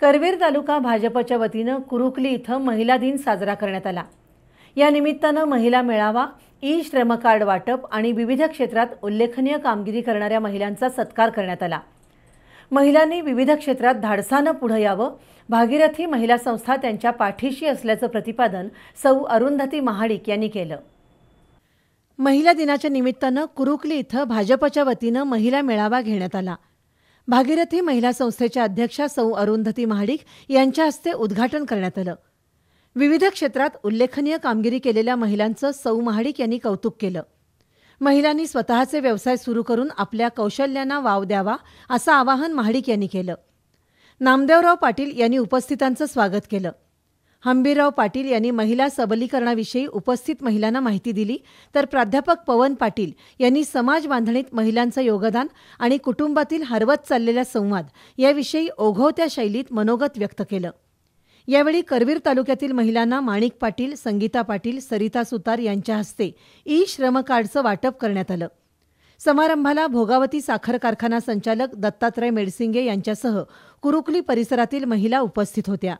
करवीर तालुका भाजपच्या वतीनं कुरुकली इथं महिला दिन साजरा करण्यात आला या निमित्तानं महिला मेळावा ई श्रम कार्ड वाटप आणि विविध क्षेत्रात उल्लेखनीय कामगिरी करणाऱ्या महिलांचा सत्कार करण्यात आला महिलांनी विविध क्षेत्रात धाडसानं पुढं यावं भागीरथी महिला संस्था त्यांच्या पाठीशी असल्याचं प्रतिपादन सौ अरुंधती महाडिक यांनी केलं महिला दिनाच्या निमित्तानं कुरुकली इथं भाजपच्या वतीनं महिला मेळावा घेण्यात आला भागीरथी महिला संस्थेच्या अध्यक्षा सौ अरुंधती महाडिक यांच्या हस्ते उद्घाटन करण्यात आलं विविध क्षेत्रात उल्लेखनीय कामगिरी केलेल्या महिलांचं सौ महाडिक यांनी कौतुक केलं महिलांनी स्वतःचे व्यवसाय सुरू करून आपल्या कौशल्यांना वाव द्यावा असं आवाहन महाडिक यांनी केलं नामदेवराव पाटील यांनी उपस्थितांचं स्वागत केलं हंबीरराव पाटील यांनी महिला सबलीकरणाविषयी उपस्थित महिलांना माहिती दिली तर प्राध्यापक पवन पाटील यांनी समाज बांधणीत महिलांचं योगदान आणि कुटुंबातील हरवत चाललेला संवाद याविषयी ओघवत्या शैलीत मनोगत व्यक्त केलं यावेळी करवीर तालुक्यातील महिलांना माणिक पाटील संगीता पाटील सरिता सुतार यांच्या हस्ते ई श्रम कार्डचं वाटप करण्यात आलं समारंभाला भोगावती साखर कारखाना संचालक दत्तात्रय मेडसिंगे यांच्यासह कुरुकली परिसरातील महिला उपस्थित होत्या